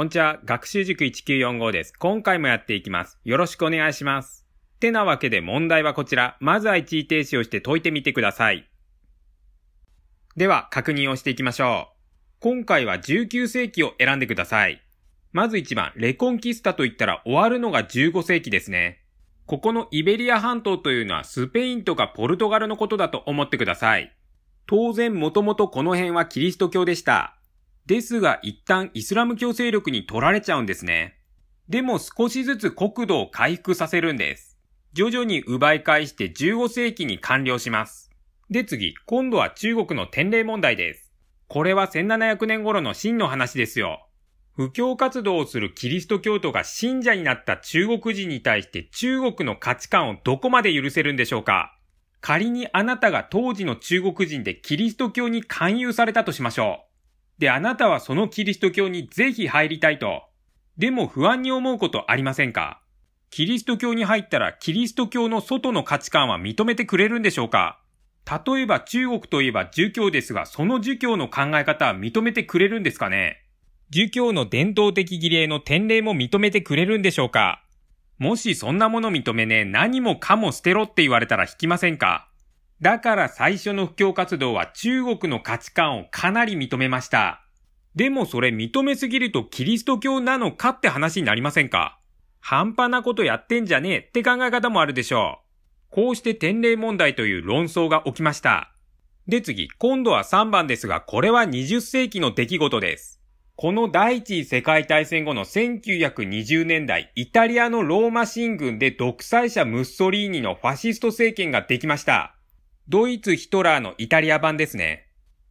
こんにちは。学習塾1945です。今回もやっていきます。よろしくお願いします。てなわけで問題はこちら。まずは一時停止をして解いてみてください。では、確認をしていきましょう。今回は19世紀を選んでください。まず1番、レコンキスタと言ったら終わるのが15世紀ですね。ここのイベリア半島というのはスペインとかポルトガルのことだと思ってください。当然もともとこの辺はキリスト教でした。ですが一旦イスラム教勢力に取られちゃうんですね。でも少しずつ国土を回復させるんです。徐々に奪い返して15世紀に完了します。で次、今度は中国の天霊問題です。これは1700年頃の真の話ですよ。布教活動をするキリスト教徒が信者になった中国人に対して中国の価値観をどこまで許せるんでしょうか仮にあなたが当時の中国人でキリスト教に勧誘されたとしましょう。で、あなたはそのキリスト教にぜひ入りたいと。でも不安に思うことありませんかキリスト教に入ったらキリスト教の外の価値観は認めてくれるんでしょうか例えば中国といえば儒教ですが、その儒教の考え方は認めてくれるんですかね儒教の伝統的儀礼の典礼も認めてくれるんでしょうかもしそんなもの認めねえ何もかも捨てろって言われたら引きませんかだから最初の布教活動は中国の価値観をかなり認めました。でもそれ認めすぎるとキリスト教なのかって話になりませんか半端なことやってんじゃねえって考え方もあるでしょう。こうして天霊問題という論争が起きました。で次、今度は3番ですが、これは20世紀の出来事です。この第一次世界大戦後の1920年代、イタリアのローマ新軍で独裁者ムッソリーニのファシスト政権ができました。ドイツヒトラーのイタリア版ですね。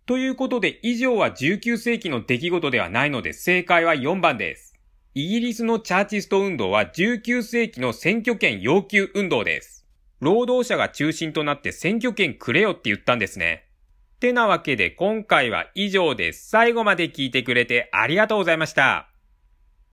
ということで以上は19世紀の出来事ではないので正解は4番です。イギリスのチャーチスト運動は19世紀の選挙権要求運動です。労働者が中心となって選挙権くれよって言ったんですね。ってなわけで今回は以上です。最後まで聞いてくれてありがとうございました。